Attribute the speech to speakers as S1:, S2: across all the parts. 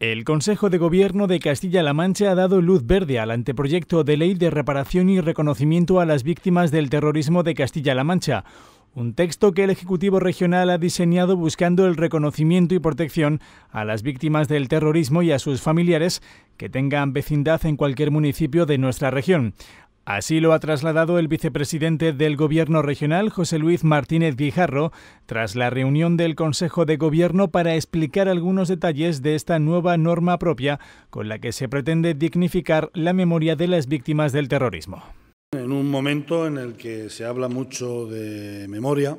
S1: El Consejo de Gobierno de Castilla-La Mancha ha dado luz verde al anteproyecto de ley de reparación y reconocimiento a las víctimas del terrorismo de Castilla-La Mancha, un texto que el Ejecutivo Regional ha diseñado buscando el reconocimiento y protección a las víctimas del terrorismo y a sus familiares que tengan vecindad en cualquier municipio de nuestra región. Así lo ha trasladado el vicepresidente del Gobierno regional, José Luis Martínez Guijarro, tras la reunión del Consejo de Gobierno para explicar algunos detalles de esta nueva norma propia con la que se pretende dignificar la memoria de las víctimas del terrorismo.
S2: En un momento en el que se habla mucho de memoria,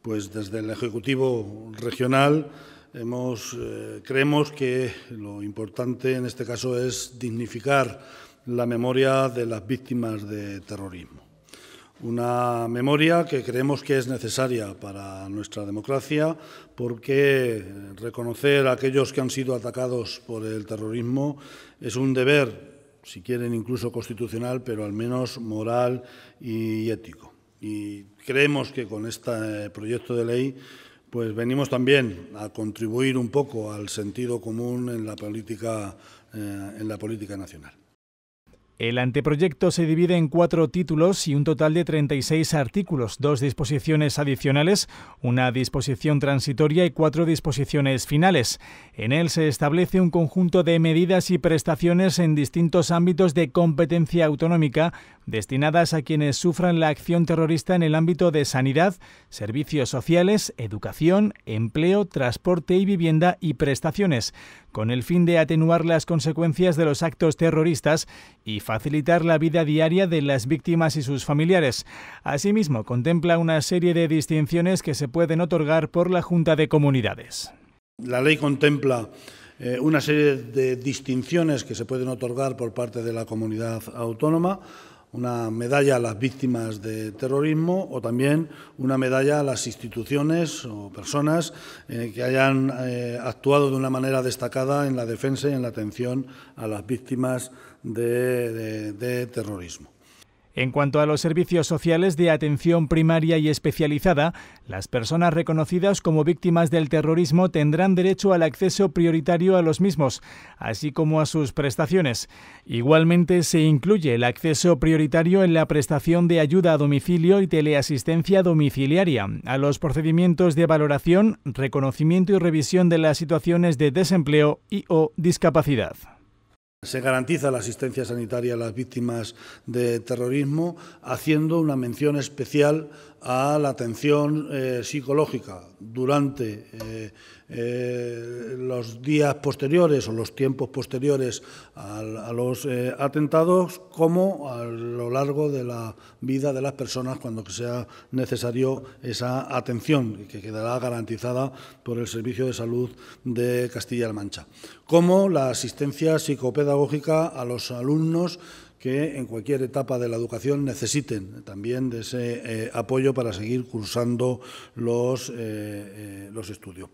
S2: pues desde el Ejecutivo regional hemos, eh, creemos que lo importante en este caso es dignificar la memoria de las víctimas de terrorismo. Una memoria que creemos que es necesaria para nuestra democracia porque reconocer a aquellos que han sido atacados por el terrorismo es un deber, si quieren incluso constitucional, pero al menos moral y ético. Y creemos que con este proyecto de ley pues venimos también a contribuir un poco al sentido común en la política, eh, en la política nacional.
S1: El anteproyecto se divide en cuatro títulos y un total de 36 artículos, dos disposiciones adicionales, una disposición transitoria y cuatro disposiciones finales. En él se establece un conjunto de medidas y prestaciones en distintos ámbitos de competencia autonómica destinadas a quienes sufran la acción terrorista en el ámbito de sanidad, servicios sociales, educación, empleo, transporte y vivienda y prestaciones, con el fin de atenuar las consecuencias de los actos terroristas y facilitar la vida diaria de las víctimas y sus familiares. Asimismo, contempla una serie de distinciones que se pueden otorgar por la Junta de Comunidades.
S2: La ley contempla eh, una serie de distinciones que se pueden otorgar por parte de la comunidad autónoma una medalla a las víctimas de terrorismo o también una medalla a las instituciones o personas eh, que hayan eh, actuado de una manera destacada en la defensa y en la atención a las víctimas de terrorismo.
S1: En cuanto a los servicios sociales de atención primaria y especializada, las personas reconocidas como víctimas del terrorismo tendrán derecho al acceso prioritario a los mismos, así como a sus prestaciones. Igualmente se incluye el acceso prioritario en la prestación de ayuda a domicilio y teleasistencia domiciliaria, a los procedimientos de valoración, reconocimiento y revisión de las situaciones de desempleo
S2: y o discapacidad. Se garantiza la asistencia sanitaria a las víctimas de terrorismo haciendo una mención especial a la atención eh, psicológica durante eh, eh, los días posteriores o los tiempos posteriores a, a los atentados como a lo largo de la vida de las personas cuando sea necesario esa atención que quedará garantizada por el Servicio de Salud de Castilla-La Mancha, como la asistencia psicopedagógica a los alumnos que en cualquier etapa de la educación necesiten también de ese eh, apoyo para seguir cursando los, eh, eh, los estudios.